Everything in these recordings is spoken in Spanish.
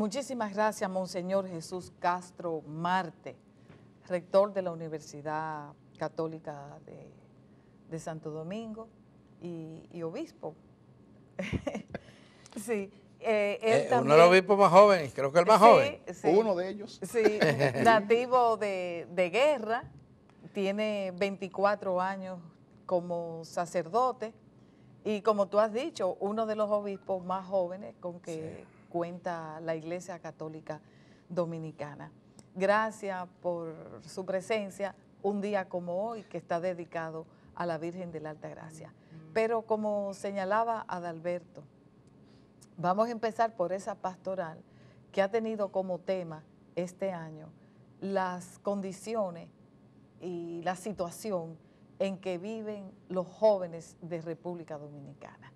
Muchísimas gracias, Monseñor Jesús Castro Marte, rector de la Universidad Católica de, Santo Domingo y, obispo. sí. Eh, eh, uno de los obispos más jóvenes, creo que el más joven. uno de ellos. Sí, nativo de, guerra, tiene 24 años como sacerdote y como tú has dicho, uno de los obispos más jóvenes con que cuenta la Iglesia Católica Dominicana. Gracias por su presencia un día como hoy que está dedicado a la Virgen de la Alta Gracia. Pero como señalaba Adalberto, vamos a empezar por esa pastoral que ha tenido como tema este año las condiciones y la situación en que viven los jóvenes de República Dominicana.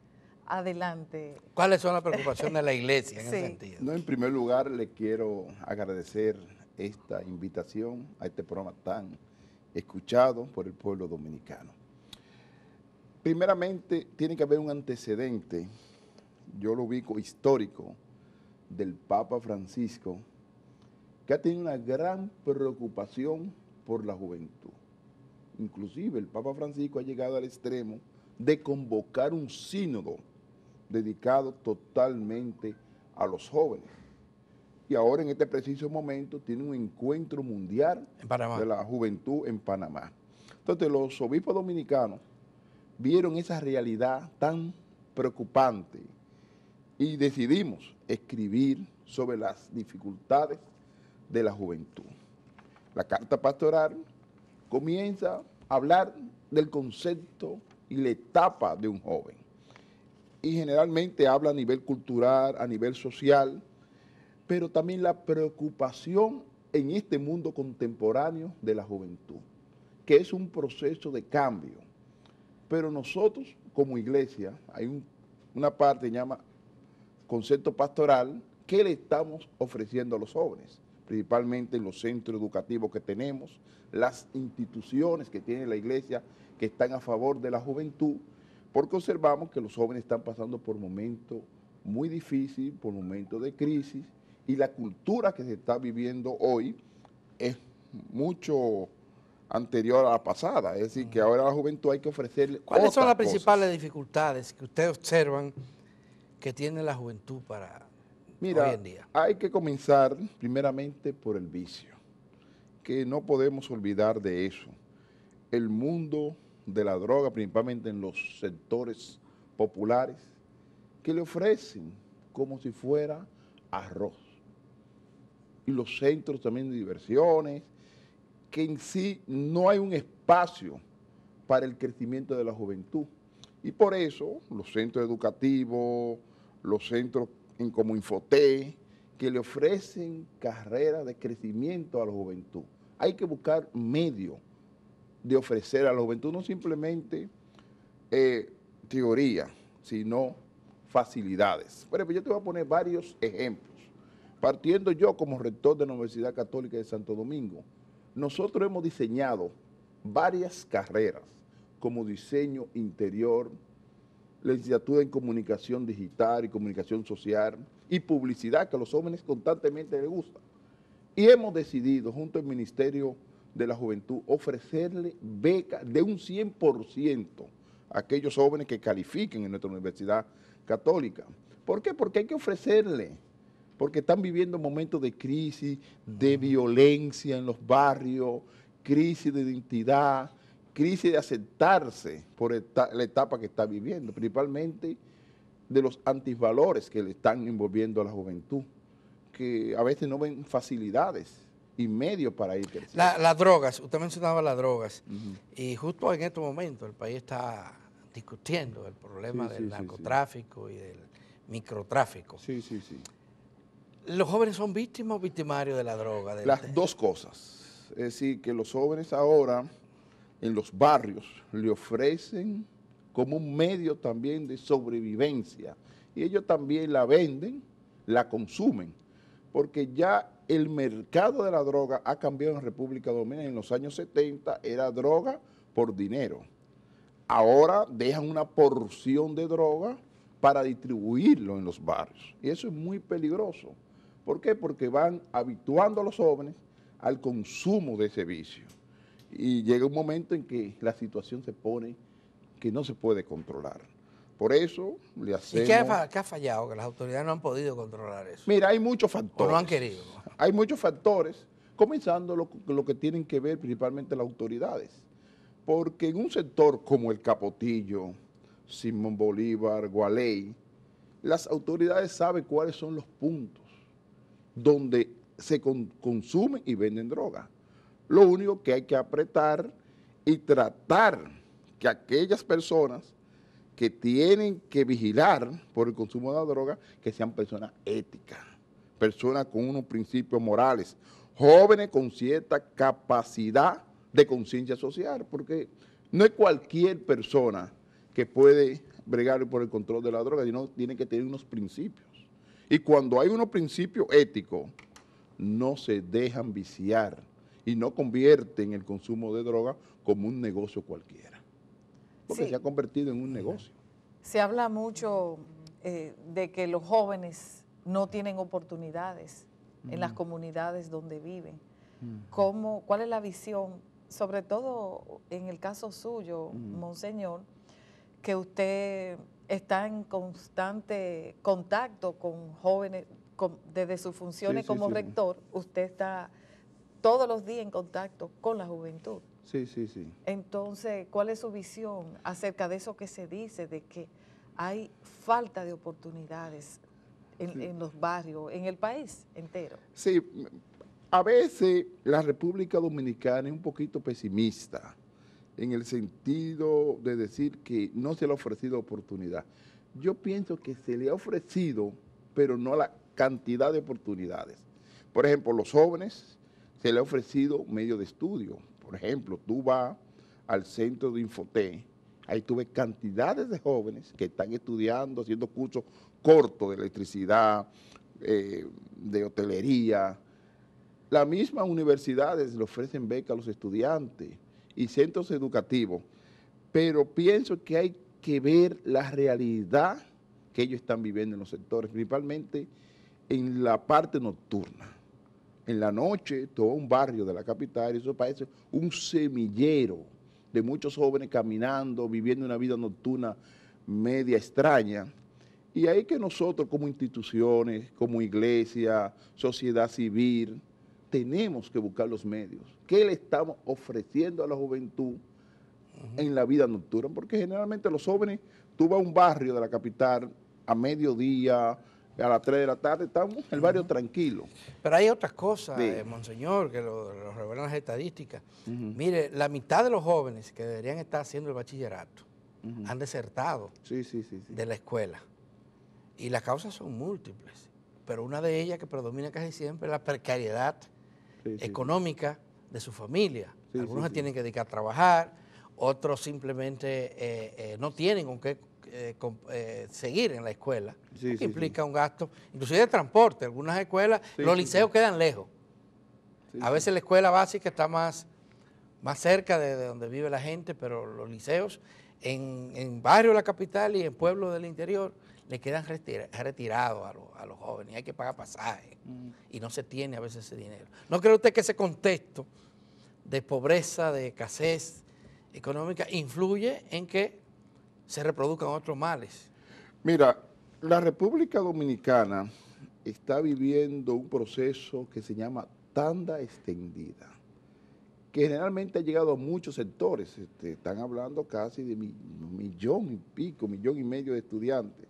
Adelante. ¿Cuáles son las preocupaciones de la iglesia en ese sentido? No, en primer lugar, le quiero agradecer esta invitación a este programa tan escuchado por el pueblo dominicano. Primeramente, tiene que haber un antecedente, yo lo ubico histórico, del Papa Francisco, que ha tenido una gran preocupación por la juventud. Inclusive el Papa Francisco ha llegado al extremo de convocar un sínodo dedicado totalmente a los jóvenes. Y ahora en este preciso momento tiene un encuentro mundial de la juventud en Panamá. Entonces los obispos dominicanos vieron esa realidad tan preocupante y decidimos escribir sobre las dificultades de la juventud. La carta pastoral comienza a hablar del concepto y la etapa de un joven y generalmente habla a nivel cultural, a nivel social, pero también la preocupación en este mundo contemporáneo de la juventud, que es un proceso de cambio. Pero nosotros como iglesia, hay una parte que llama concepto pastoral, que le estamos ofreciendo a los jóvenes, principalmente en los centros educativos que tenemos, las instituciones que tiene la iglesia que están a favor de la juventud, porque observamos que los jóvenes están pasando por momentos muy difíciles, por momentos de crisis, y la cultura que se está viviendo hoy es mucho anterior a la pasada. Es decir, que ahora la juventud hay que ofrecerle. ¿Cuáles son las principales dificultades que ustedes observan que tiene la juventud para hoy en día? Hay que comenzar primeramente por el vicio, que no podemos olvidar de eso. El mundo de la droga, principalmente en los sectores populares, que le ofrecen como si fuera arroz. Y los centros también de diversiones, que en sí no hay un espacio para el crecimiento de la juventud. Y por eso los centros educativos, los centros en como Infoté, que le ofrecen carreras de crecimiento a la juventud. Hay que buscar medios de ofrecer a la juventud no simplemente eh, teoría, sino facilidades. Bueno, yo te voy a poner varios ejemplos. Partiendo yo como rector de la Universidad Católica de Santo Domingo, nosotros hemos diseñado varias carreras como diseño interior, licenciatura en comunicación digital y comunicación social y publicidad que a los jóvenes constantemente les gusta. Y hemos decidido junto al Ministerio de la juventud, ofrecerle becas de un 100% a aquellos jóvenes que califiquen en nuestra universidad católica. ¿Por qué? Porque hay que ofrecerle, porque están viviendo momentos de crisis, de violencia en los barrios, crisis de identidad, crisis de aceptarse por la etapa que está viviendo, principalmente de los antivalores que le están envolviendo a la juventud, que a veces no ven facilidades y medio para ir creciendo. las drogas, usted mencionaba las drogas, y justo en este momento el país está discutiendo el problema del narcotráfico y del microtráfico. Sí, sí, sí. ¿Los jóvenes son víctimas o victimarios de la droga? de Las dos cosas. Es decir, que los jóvenes ahora en los barrios le ofrecen como un medio también de sobrevivencia y ellos también la venden, la consumen porque ya el mercado de la droga ha cambiado en República Dominicana. En los años 70 era droga por dinero. Ahora dejan una porción de droga para distribuirlo en los barrios. Y eso es muy peligroso. ¿Por qué? Porque van habituando a los jóvenes al consumo de ese vicio. Y llega un momento en que la situación se pone que no se puede controlar. Por eso le hacemos... ¿Y qué ha, fallado? Que las autoridades no han podido controlar eso. Mira, hay muchos factores. O no han querido. Hay muchos factores, comenzando lo, que tienen que ver principalmente las autoridades. Porque en un sector como el Capotillo, Simón Bolívar, Gualey, las autoridades saben cuáles son los puntos donde se consume consumen y venden droga. Lo único que hay que apretar y tratar que aquellas personas que tienen que vigilar por el consumo de la droga que sean personas éticas, personas con unos principios morales, jóvenes con cierta capacidad de conciencia social, porque no es cualquier persona que puede bregar por el control de la droga, sino tiene que tener unos principios. Y cuando hay unos principios éticos, no se dejan viciar y no convierten el consumo de droga como un negocio cualquiera porque se ha convertido en un negocio. Se habla mucho eh, de que los jóvenes no tienen oportunidades en las mm. comunidades donde viven. Mm. ¿Cuál es la visión, sobre todo en el caso suyo, mm. Monseñor, que usted está en constante contacto con jóvenes, desde sus funciones como rector, usted está todos los días en contacto con la juventud? Sí, sí, sí. Entonces, ¿cuál es su visión acerca de eso que se dice, de que hay falta de oportunidades en, los barrios, en el país entero? Sí, a veces la República Dominicana es un poquito pesimista en el sentido de decir que no se le ha ofrecido oportunidad. Yo pienso que se le ha ofrecido, pero no la cantidad de oportunidades. Por ejemplo, los jóvenes se le ha ofrecido medio de estudio, por ejemplo, tú vas al centro de Infoté, ahí tú ves cantidades de jóvenes que están estudiando, haciendo cursos cortos de electricidad, eh, de hotelería. Las mismas universidades le ofrecen becas a los estudiantes y centros educativos, pero pienso que hay que ver la realidad que ellos están viviendo en los sectores, principalmente en la parte nocturna en la noche todo un barrio de la capital, eso parece un semillero de muchos jóvenes caminando, viviendo una vida nocturna media extraña. Y ahí que nosotros como instituciones, como iglesia, sociedad civil, tenemos que buscar los medios. ¿Qué le estamos ofreciendo a la juventud en la vida nocturna? Porque generalmente los jóvenes, tú a un barrio de la capital a mediodía, a las 3 de la tarde estamos en el barrio tranquilo. Pero hay otras cosas, eh, Monseñor, que lo, revelan las estadísticas. Mire, la mitad de los jóvenes que deberían estar haciendo el bachillerato han desertado sí, sí, de la escuela. Y las causas son múltiples, pero una de ellas que predomina casi siempre es la precariedad económica de su familia. Algunos se tienen que dedicar a trabajar, otros simplemente eh, eh, no tienen con qué eh, eh, seguir en la escuela, implica un gasto, inclusive de transporte. Algunas escuelas, los liceos quedan lejos. a veces la escuela básica está más, más cerca de, donde vive la gente, pero los liceos en, en barrios de la capital y en pueblos del interior le quedan retirados a, los jóvenes. Hay que pagar pasaje mm. y no se tiene a veces ese dinero. ¿No cree usted que ese contexto de pobreza, de escasez económica, influye en que se reproduzcan otros males. Mira, la República Dominicana está viviendo un proceso que se llama tanda extendida, que generalmente ha llegado a muchos sectores. Este, están hablando casi de un millón y pico, millón y medio de estudiantes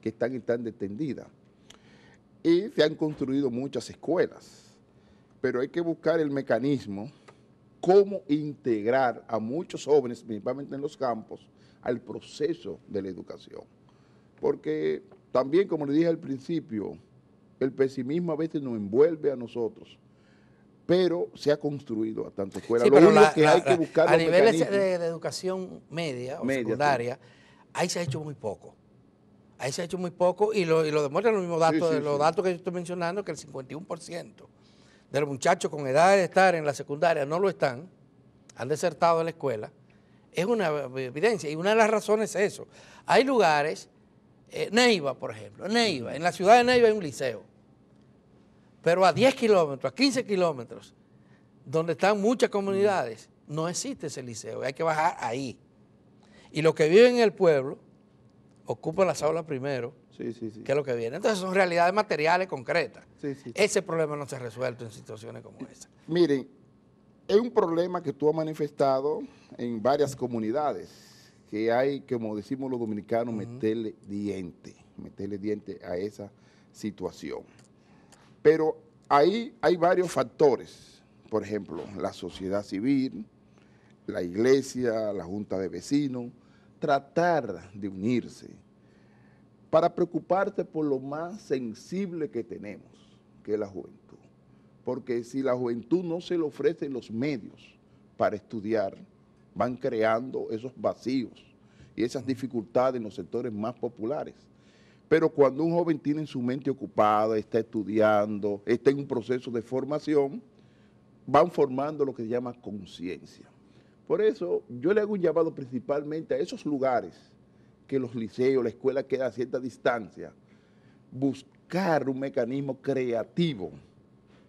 que están en tanda extendida. Y se han construido muchas escuelas, pero hay que buscar el mecanismo cómo integrar a muchos jóvenes, principalmente en los campos, al proceso de la educación. Porque también, como le dije al principio, el pesimismo a veces nos envuelve a nosotros pero se ha construido a tanto fuera. lo que hay que buscar a nivel de, educación media o secundaria, ahí se ha hecho muy poco. Ahí se ha hecho muy poco y lo, demuestran los mismos datos, de los datos que yo estoy mencionando, que el 51% de los muchachos con edad de estar en la secundaria no lo están, han desertado de la escuela es una evidencia. Y una de las razones es eso. Hay lugares, eh, Neiva, por ejemplo, Neiva, en la ciudad de Neiva hay un liceo. Pero a 10 kilómetros, a 15 kilómetros, donde están muchas comunidades, no existe ese liceo. Hay que bajar ahí. Y los que viven en el pueblo ocupan las aulas primero, que es lo que viene. Entonces son realidades materiales concretas. Ese problema no se ha resuelto en situaciones como esa. Miren, es un problema que tú has manifestado en varias comunidades, que hay, como decimos los dominicanos, meterle diente, meterle diente a esa situación. Pero ahí hay varios factores, por ejemplo, la sociedad civil, la iglesia, la junta de vecinos, tratar de unirse para preocuparte por lo más sensible que tenemos, que es la juventud porque si la juventud no se le ofrecen los medios para estudiar, van creando esos vacíos y esas dificultades en los sectores más populares. Pero cuando un joven tiene su mente ocupada, está estudiando, está en un proceso de formación, van formando lo que se llama conciencia. Por eso yo le hago un llamado principalmente a esos lugares que los liceos, la escuela queda a cierta distancia, buscar un mecanismo creativo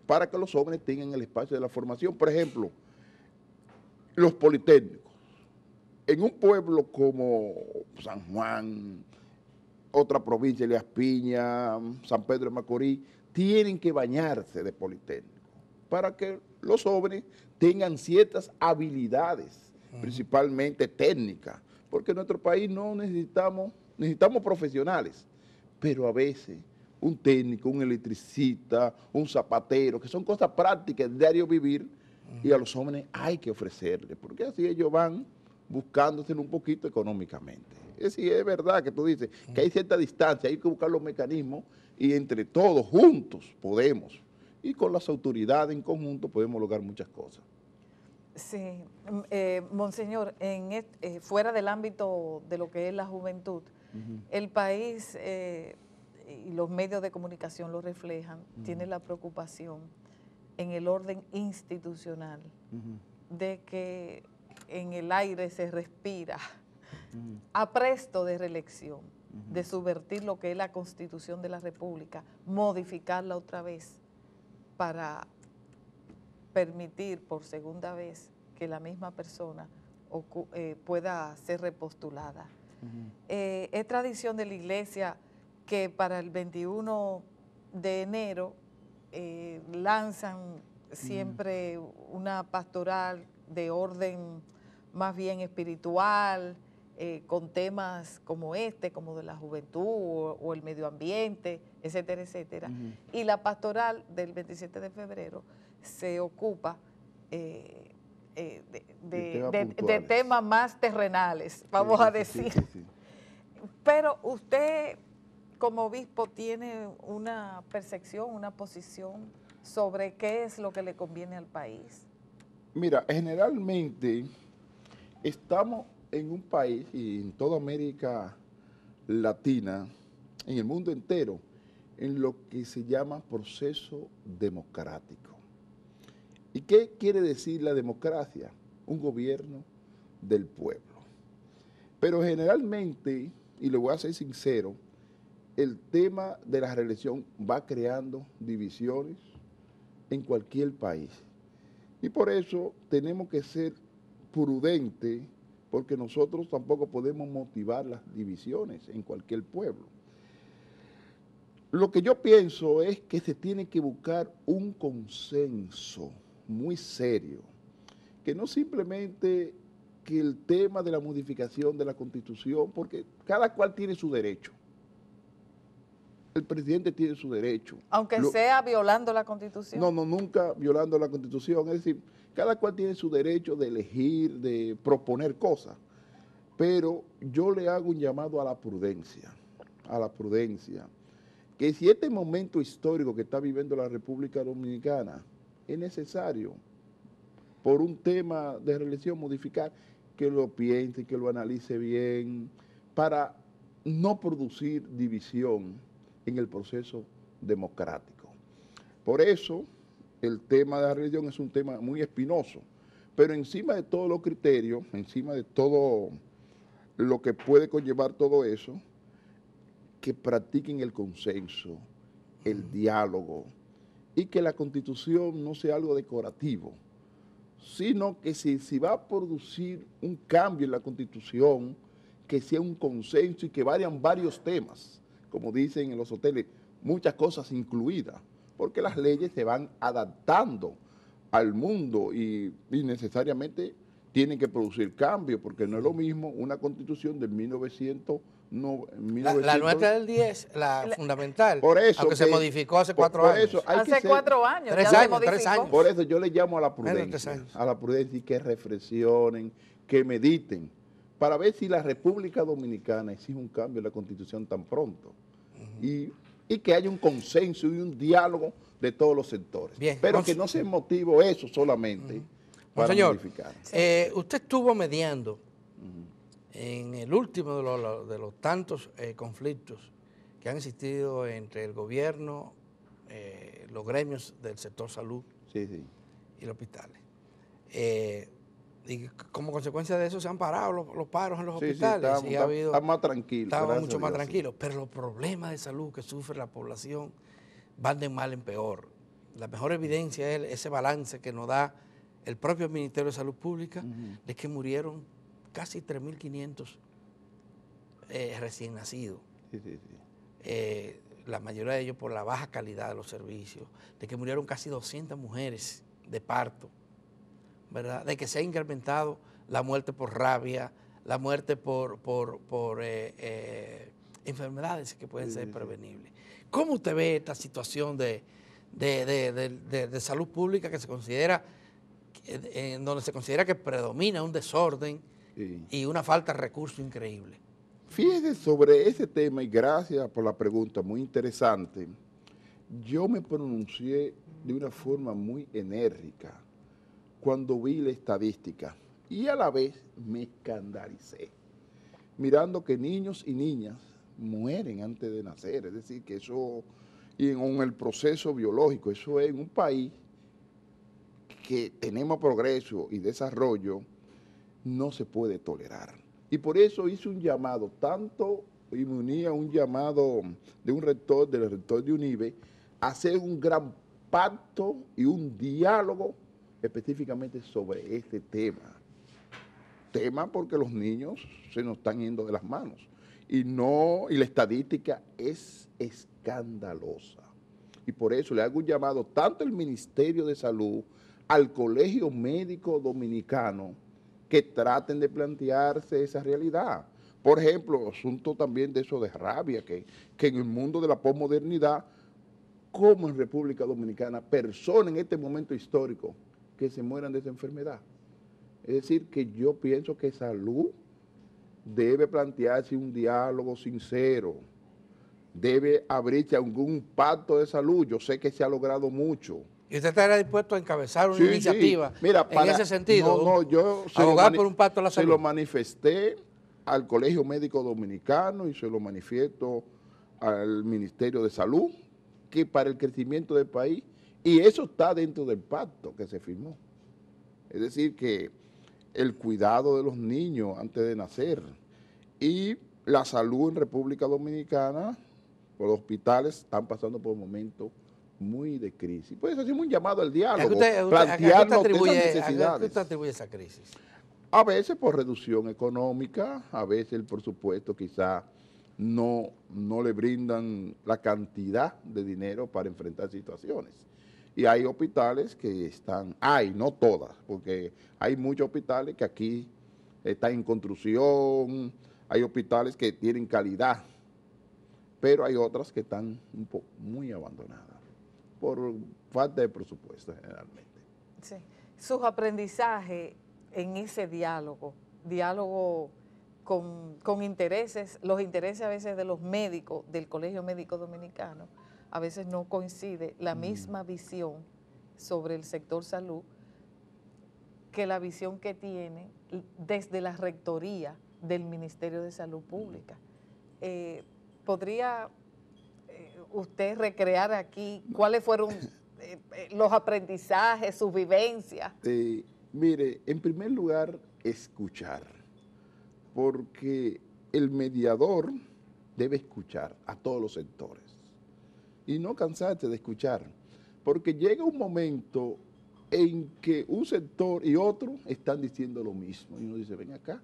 para que los jóvenes tengan el espacio de la formación. Por ejemplo, los politécnicos. En un pueblo como San Juan, otra provincia, Las Piña, San Pedro de Macorís, tienen que bañarse de politécnico para que los jóvenes tengan ciertas habilidades, principalmente técnicas, porque en nuestro país no necesitamos, necesitamos profesionales, pero a veces un técnico, un electricista, un zapatero, que son cosas prácticas, de diario vivir, y a los jóvenes hay que ofrecerles, porque así ellos van buscándose un poquito económicamente. Es es verdad que tú dices que hay cierta distancia, hay que buscar los mecanismos y entre todos, juntos, podemos. Y con las autoridades en conjunto podemos lograr muchas cosas. Sí, mm, eh, Monseñor, eh, fuera del ámbito de lo que es la juventud, el país eh, y los medios de comunicación lo reflejan, tiene la preocupación en el orden institucional de que en el aire se respira a presto de reelección, de subvertir lo que es la constitución de la República, modificarla otra vez para permitir por segunda vez que la misma persona eh, pueda ser repostulada. Eh, es tradición de la iglesia que para el 21 de enero eh, lanzan mm. siempre una pastoral de orden más bien espiritual, eh, con temas como este, como de la juventud o, el medio ambiente, etcétera, etcétera. Y la pastoral del 27 de febrero se ocupa... Eh, de, temas más terrenales, vamos a decir. Pero usted como obispo tiene una percepción, una posición sobre qué es lo que le conviene al país? Mira, generalmente estamos en un país y en toda América Latina, en el mundo entero, en lo que se llama proceso democrático. ¿Y qué quiere decir la democracia? Un gobierno del pueblo. Pero generalmente, y lo voy a ser sincero, el tema de la reelección va creando divisiones en cualquier país. Y por eso tenemos que ser prudentes porque nosotros tampoco podemos motivar las divisiones en cualquier pueblo. Lo que yo pienso es que se tiene que buscar un consenso muy serio, que no simplemente que el tema de la modificación de la Constitución, porque cada cual tiene su derecho, el presidente tiene su derecho. Aunque sea violando la constitución. No, no, nunca violando la constitución. Es decir, cada cual tiene su derecho de elegir, de proponer cosas. Pero yo le hago un llamado a la prudencia, a la prudencia. Que si este momento histórico que está viviendo la República Dominicana es necesario por un tema de reelección modificar, que lo piense, que lo analice bien, para no producir división en el proceso democrático. Por eso el tema de la religión es un tema muy espinoso, pero encima de todos los criterios, encima de todo lo que puede conllevar todo eso, que practiquen el consenso, el diálogo, y que la constitución no sea algo decorativo, sino que si, va a producir un cambio en la constitución, que sea un consenso y que vayan varios temas como dicen en los hoteles, muchas cosas incluidas, porque las leyes se van adaptando al mundo y, necesariamente tienen que producir cambios, porque no es lo mismo una constitución de 1900 la, nuestra del 10, la fundamental, por eso aunque se modificó hace cuatro años. hace cuatro años, tres años, años. Por eso yo le llamo a la prudencia, a la prudencia y que reflexionen, que mediten, para ver si la República Dominicana exige un cambio en la Constitución tan pronto y, que haya un consenso y un diálogo de todos los sectores. Pero que no sea motivo eso solamente Señor, eh, usted estuvo mediando en el último de los, tantos eh, conflictos que han existido entre el gobierno, eh, los gremios del sector salud y los hospitales y como consecuencia de eso se han parado los, paros en los hospitales. ha habido, está más tranquilo. Estaba mucho más tranquilo. Pero los problemas de salud que sufre la población van de mal en peor. La mejor evidencia es ese balance que nos da el propio Ministerio de Salud Pública de que murieron casi 3.500 eh, recién nacidos. Eh, la mayoría de ellos por la baja calidad de los servicios, de que murieron casi 200 mujeres de parto de que se ha incrementado la muerte por rabia, la muerte por, por, eh, eh, enfermedades que pueden ser prevenibles. ¿Cómo usted ve esta situación de, salud pública que se considera, eh, en donde se considera que predomina un desorden y una falta de recursos increíble? Fíjese sobre ese tema y gracias por la pregunta, muy interesante. Yo me pronuncié de una forma muy enérgica cuando vi la estadística y a la vez me escandalicé, mirando que niños y niñas mueren antes de nacer, es decir, que eso, y en el proceso biológico, eso es en un país que tenemos progreso y desarrollo, no se puede tolerar. Y por eso hice un llamado, tanto y me uní a un llamado de un rector, del rector de UNIBE, a hacer un gran pacto y un diálogo específicamente sobre este tema. Tema porque los niños se nos están yendo de las manos. Y no, y la estadística es escandalosa. Y por eso le hago un llamado tanto al Ministerio de Salud, al Colegio Médico Dominicano, que traten de plantearse esa realidad. Por ejemplo, asunto también de eso de rabia, que, que en el mundo de la posmodernidad, como en República Dominicana, personas en este momento histórico que se mueran de esa enfermedad. Es decir, que yo pienso que salud debe plantearse un diálogo sincero, debe abrirse algún pacto de salud. Yo sé que se ha logrado mucho. ¿Y usted estará dispuesto a encabezar una iniciativa Mira, en ese sentido? No, yo Se lo manifesté al Colegio Médico Dominicano y se lo manifiesto al Ministerio de Salud, que para el crecimiento del país y eso está dentro del pacto que se firmó. Es decir, que el cuidado de los niños antes de nacer y la salud en República Dominicana, los hospitales están pasando por un momento muy de crisis. Pues hacemos un llamado al diálogo, ¿A usted atribuye esa crisis? A veces por reducción económica, a veces por supuesto quizá no, no le brindan la cantidad de dinero para enfrentar situaciones. Y hay hospitales que están, hay, no todas, porque hay muchos hospitales que aquí están en construcción, hay hospitales que tienen calidad, pero hay otras que están muy abandonadas por falta de presupuesto generalmente. Sí, sus aprendizajes en ese diálogo, diálogo con, con intereses, los intereses a veces de los médicos, del Colegio Médico Dominicano, a veces no coincide la mm. misma visión sobre el sector salud que la visión que tiene desde la rectoría del Ministerio de Salud mm. Pública. Eh, ¿Podría eh, usted recrear aquí cuáles fueron eh, los aprendizajes, sus vivencias? mire, en primer lugar, escuchar, porque el mediador debe escuchar a todos los sectores y no cansarte de escuchar. Porque llega un momento en que un sector y otro están diciendo lo mismo. Y uno dice, ven acá,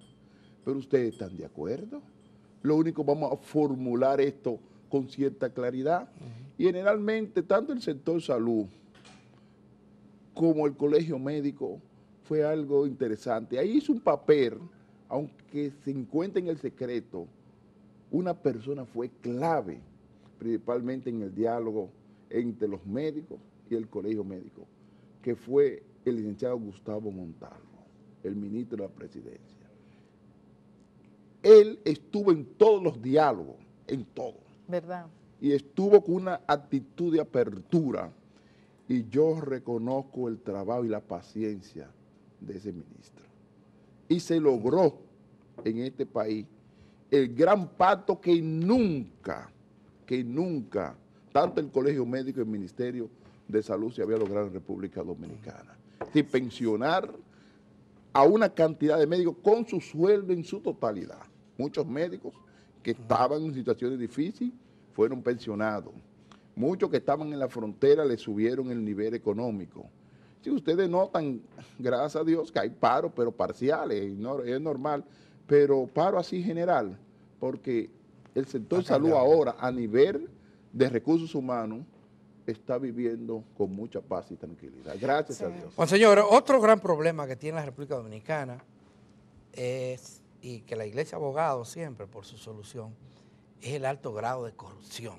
pero ustedes están de acuerdo. Lo único, vamos a formular esto con cierta claridad. Y generalmente, tanto el sector salud como el colegio médico fue algo interesante. Ahí hizo un papel, aunque se encuentre en el secreto, una persona fue clave principalmente en el diálogo entre los médicos y el colegio médico, que fue el licenciado Gustavo Montalvo, el ministro de la presidencia. Él estuvo en todos los diálogos, en todos. ¿Verdad? Y estuvo con una actitud de apertura y yo reconozco el trabajo y la paciencia de ese ministro. Y se logró en este país el gran pacto que nunca que nunca, tanto el Colegio Médico y el Ministerio de Salud se había logrado en República Dominicana. Si pensionar a una cantidad de médicos con su sueldo en su totalidad. Muchos médicos que estaban en situaciones difíciles fueron pensionados. Muchos que estaban en la frontera le subieron el nivel económico. Si ustedes notan, gracias a Dios, que hay paros, pero parciales, es normal, pero paro así general, porque el sector salud ahora a nivel de recursos humanos está viviendo con mucha paz y tranquilidad. Gracias a Dios. Bueno, señor, otro gran problema que tiene la República Dominicana es, y que la iglesia ha abogado siempre por su solución, es el alto grado de corrupción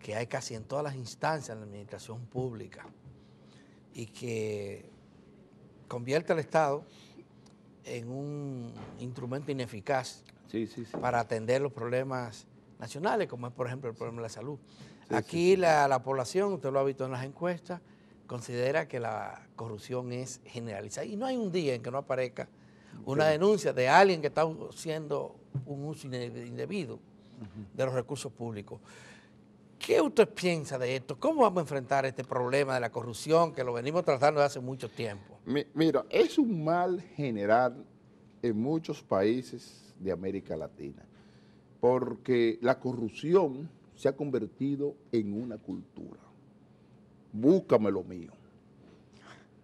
que hay casi en todas las instancias de la administración pública y que convierte al Estado en un instrumento ineficaz para atender los problemas nacionales, como es por ejemplo el problema de la salud. Aquí la, la, población, usted lo ha visto en las encuestas, considera que la corrupción es generalizada. Y no hay un día en que no aparezca una denuncia de alguien que está haciendo un uso indebido de los recursos públicos. ¿Qué usted piensa de esto? ¿Cómo vamos a enfrentar este problema de la corrupción que lo venimos tratando desde hace mucho tiempo? mira, es un mal general en muchos países de América Latina, porque la corrupción se ha convertido en una cultura. Búscame lo mío,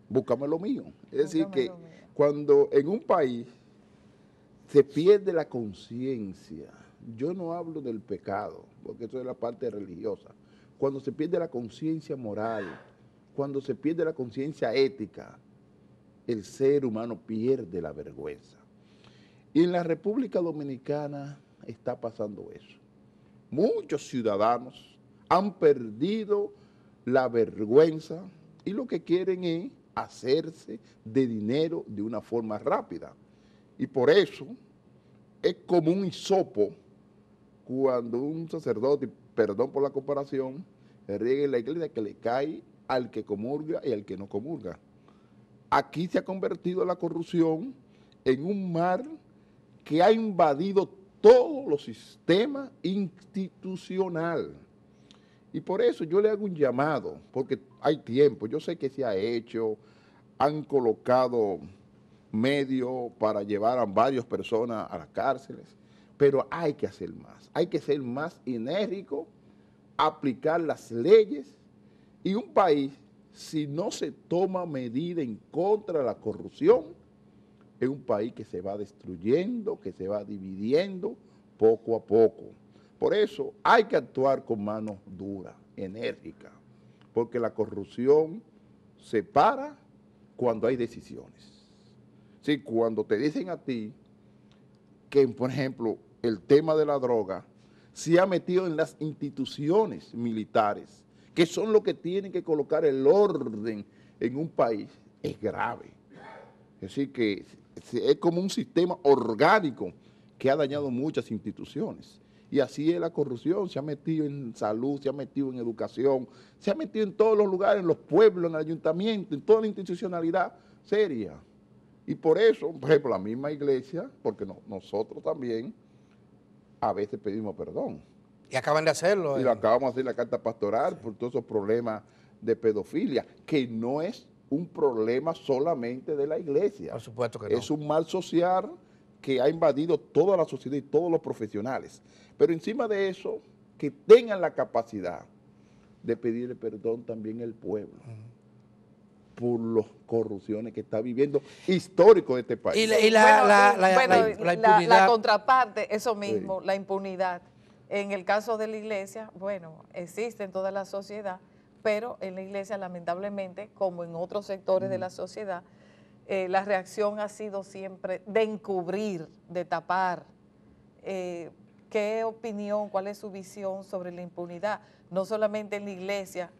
búscame lo mío. Es decir, que cuando en un país se pierde la conciencia, yo no hablo del pecado, porque eso es la parte religiosa, cuando se pierde la conciencia moral, cuando se pierde la conciencia ética, el ser humano pierde la vergüenza. Y en la República Dominicana está pasando eso. Muchos ciudadanos han perdido la vergüenza y lo que quieren es hacerse de dinero de una forma rápida. Y por eso es como un hisopo cuando un sacerdote, perdón por la comparación, riegue la iglesia que le cae al que comulga y al que no comulga. Aquí se ha convertido la corrupción en un mar que ha invadido todo el sistema institucional. Y por eso yo le hago un llamado, porque hay tiempo, yo sé que se ha hecho, han colocado medios para llevar a varias personas a las cárceles, pero hay que hacer más, hay que ser más enérgico, aplicar las leyes y un país, si no se toma medida en contra de la corrupción, es un país que se va destruyendo, que se va dividiendo poco a poco. Por eso hay que actuar con manos duras, enérgicas, porque la corrupción se para cuando hay decisiones. Si cuando te dicen a ti que, por ejemplo, el tema de la droga se ha metido en las instituciones militares, que son los que tienen que colocar el orden en un país, es grave. Es decir, que es como un sistema orgánico que ha dañado muchas instituciones. Y así es la corrupción, se ha metido en salud, se ha metido en educación, se ha metido en todos los lugares, en los pueblos, en el ayuntamiento, en toda la institucionalidad seria. Y por eso, por ejemplo, la misma iglesia, porque nosotros también a veces pedimos perdón. Y acaban de hacerlo. Y lo acabamos de hacer la carta pastoral por todos esos problemas de pedofilia, que no es un problema solamente de la iglesia. Por supuesto que no. Es un mal social que ha invadido toda la sociedad y todos los profesionales. Pero encima de eso, que tengan la capacidad de pedirle perdón también al pueblo. por las corrupciones que está viviendo histórico de este país. Y la, la, contraparte, eso mismo, la impunidad. En el caso de la iglesia, bueno, existe en toda la sociedad, pero en la iglesia, lamentablemente, como en otros sectores de mm. la sociedad, eh, la reacción ha sido siempre de encubrir, de tapar. Eh, ¿Qué opinión, cuál es su visión sobre la impunidad? No solamente en la iglesia,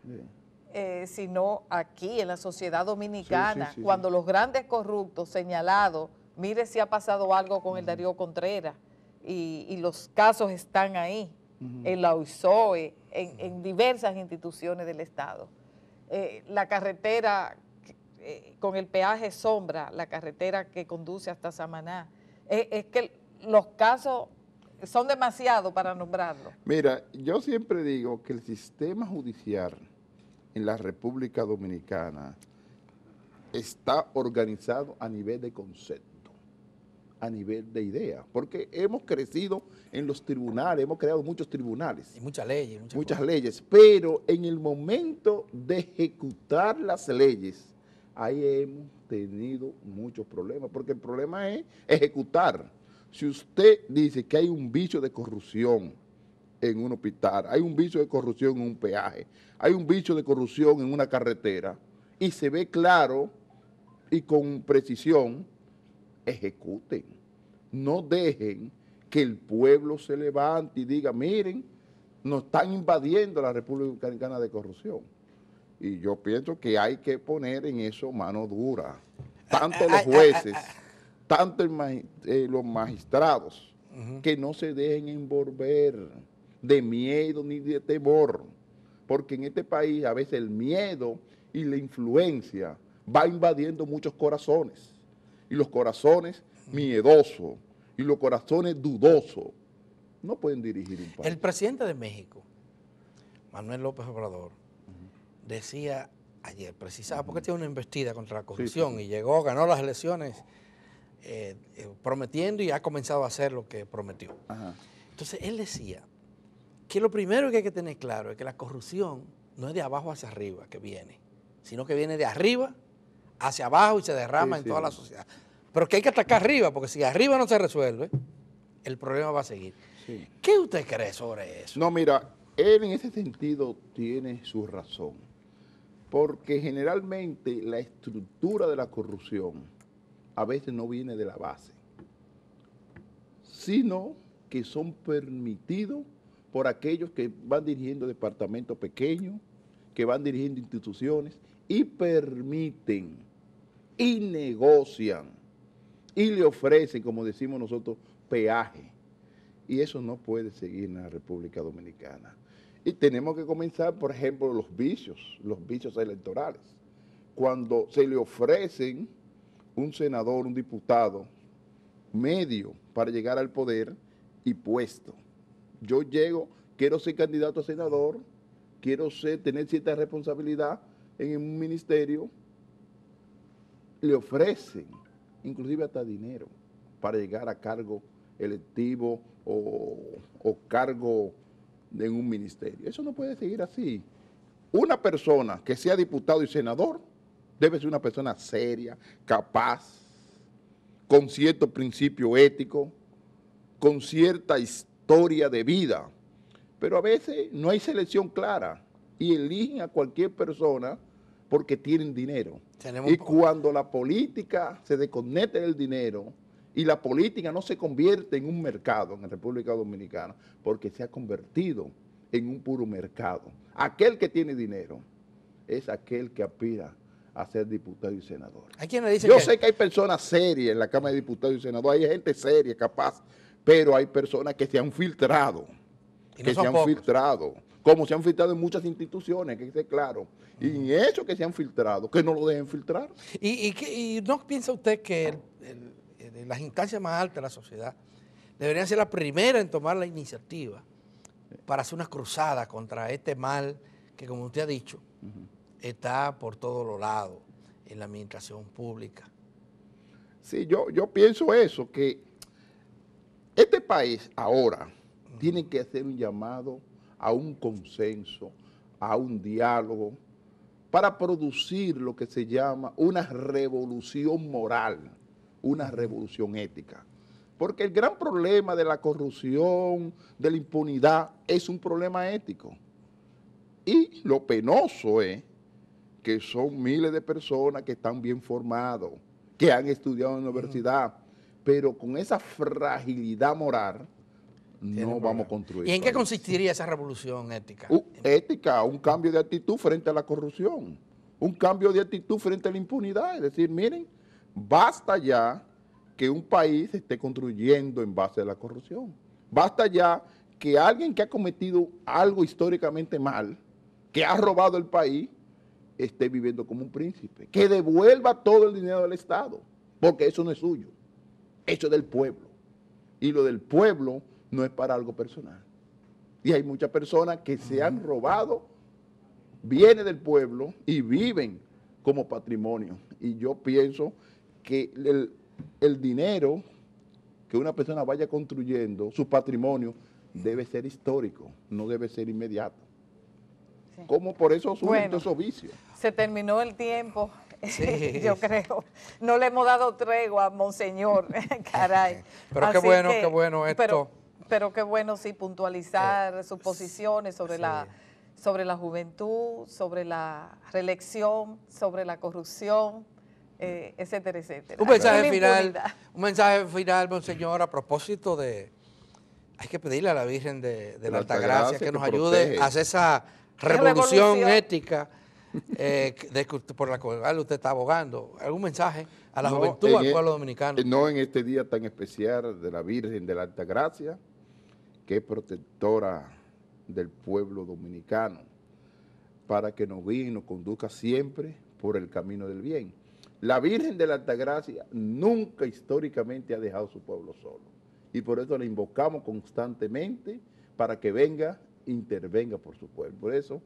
eh, sino aquí, en la sociedad dominicana, cuando los grandes corruptos señalados, mire si ha pasado algo con el Darío Contreras, y los casos están ahí en la USOE, en, diversas instituciones del Estado. Eh, la carretera eh, con el peaje sombra, la carretera que conduce hasta Samaná. Eh, es que los casos son demasiados para nombrarlos. Mira, yo siempre digo que el sistema judicial en la República Dominicana está organizado a nivel de concepto a nivel de idea, porque hemos crecido en los tribunales, hemos creado muchos tribunales. Y muchas leyes. Muchas, leyes, pero en el momento de ejecutar las leyes, ahí hemos tenido muchos problemas, porque el problema es ejecutar. Si usted dice que hay un bicho de corrupción en un hospital, hay un bicho de corrupción en un peaje, hay un bicho de corrupción en una carretera, y se ve claro y con precisión ejecuten. No dejen que el pueblo se levante y diga, miren, nos están invadiendo la República Dominicana de corrupción. Y yo pienso que hay que poner en eso mano dura. Tanto los ah, ah, ah, jueces, tanto eh, los magistrados, que no se dejen envolver de miedo ni de temor. Porque en este país a veces el miedo y la influencia va invadiendo muchos corazones y los corazones miedosos y los corazones dudosos no pueden dirigir un país. El presidente de México, Manuel López Obrador, decía ayer, precisaba, porque tiene una investida contra la corrupción y llegó, ganó las elecciones eh, eh, prometiendo y ha comenzado a hacer lo que prometió. Entonces él decía que lo primero que hay que tener claro es que la corrupción no es de abajo hacia arriba que viene, sino que viene de arriba hacia abajo y se derrama en toda la sociedad. Pero que hay que atacar arriba, porque si arriba no se resuelve, el problema va a seguir. ¿Qué usted cree sobre eso? No, mira, él en ese sentido tiene su razón, porque generalmente la estructura de la corrupción a veces no viene de la base, sino que son permitidos por aquellos que van dirigiendo departamentos pequeños, que van dirigiendo instituciones y permiten y negocian y le ofrecen, como decimos nosotros, peaje. Y eso no puede seguir en la República Dominicana. Y tenemos que comenzar, por ejemplo, los vicios, los vicios electorales. Cuando se le ofrecen un senador, un diputado, medio para llegar al poder y puesto. Yo llego, quiero ser candidato a senador, quiero ser, tener cierta responsabilidad, en un ministerio le ofrecen, inclusive hasta dinero, para llegar a cargo electivo o, o cargo de un ministerio. Eso no puede seguir así. Una persona que sea diputado y senador debe ser una persona seria, capaz, con cierto principio ético, con cierta historia de vida. Pero a veces no hay selección clara y eligen a cualquier persona porque tienen dinero. y cuando la política se desconecta del dinero y la política no se convierte en un mercado en la República Dominicana, porque se ha convertido en un puro mercado. Aquel que tiene dinero es aquel que aspira a ser diputado y senador. ¿A Yo sé que hay personas serias en la Cámara de Diputados y Senadores, hay gente seria, capaz, pero hay personas que se han filtrado, que se han filtrado como se han filtrado en muchas instituciones, que esté claro. Y eso que se han filtrado, que no lo dejen filtrar. ¿Y, no piensa usted que las instancias más altas de la sociedad deberían ser las primeras en tomar la iniciativa para hacer una cruzada contra este mal que, como usted ha dicho, está por todos los lados en la administración pública? Sí, yo, yo pienso eso, que este país ahora tiene que hacer un llamado a un consenso, a un diálogo, para producir lo que se llama una revolución moral, una revolución ética. Porque el gran problema de la corrupción, de la impunidad, es un problema ético. Y lo penoso es que son miles de personas que están bien formados, que han estudiado en la universidad, pero con esa fragilidad moral no vamos a construir. ¿Y en qué consistiría esa revolución ética? Uh, ética, un cambio de actitud frente a la corrupción, un cambio de actitud frente a la impunidad. Es decir, miren, basta ya que un país esté construyendo en base a la corrupción. Basta ya que alguien que ha cometido algo históricamente mal, que ha robado el país, esté viviendo como un príncipe. Que devuelva todo el dinero del Estado, porque eso no es suyo, eso es del pueblo. Y lo del pueblo no es para algo personal. Y hay muchas personas que se han robado bienes del pueblo y viven como patrimonio. Y yo pienso que el, dinero que una persona vaya construyendo, su patrimonio, debe ser histórico, no debe ser inmediato. ¿Cómo Como por eso surgen bueno, esos vicios. Se terminó el tiempo. yo creo. No le hemos dado tregua, monseñor. Caray. Pero qué bueno, qué bueno esto. Pero qué bueno, sí, puntualizar eh, sus posiciones sobre, la, sobre la juventud, sobre la reelección, sobre la corrupción, eh, etcétera, etcétera. Un mensaje, final, un mensaje final, Monseñor, a propósito de... Hay que pedirle a la Virgen de, la, Alta Altagracia que nos ayude a hacer esa revolución, ética eh, por la cual usted está abogando. ¿Algún mensaje a la juventud, al pueblo e- dominicano? No en este día tan especial de la Virgen de la Altagracia, Gracia, que es protectora del pueblo dominicano, para que nos guíe y nos conduzca siempre por el camino del bien. La Virgen de la Altagracia nunca históricamente ha dejado su pueblo solo. Y por eso la invocamos constantemente para que venga, intervenga por su pueblo. Por eso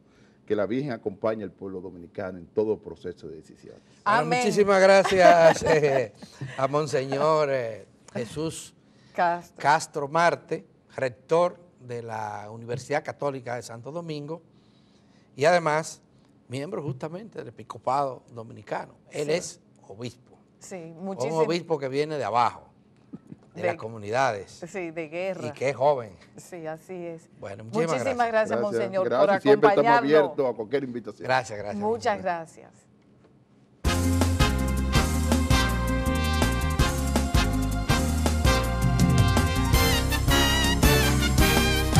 que la Virgen acompañe al pueblo dominicano en todo proceso de decisión. muchísimas gracias eh, a Monseñor eh, Jesús Castro Marte rector de la Universidad Católica de Santo Domingo y además miembro justamente del Episcopado Dominicano. Él es obispo. Sí, muchísimo. Un obispo que viene de abajo, de, las comunidades. Sí, de guerra. Y que es joven. Sí, así es. Bueno, muchísimas, gracias. Monseñor, por acompañarnos. Siempre estamos abiertos a cualquier invitación. Gracias, gracias. Muchas gracias.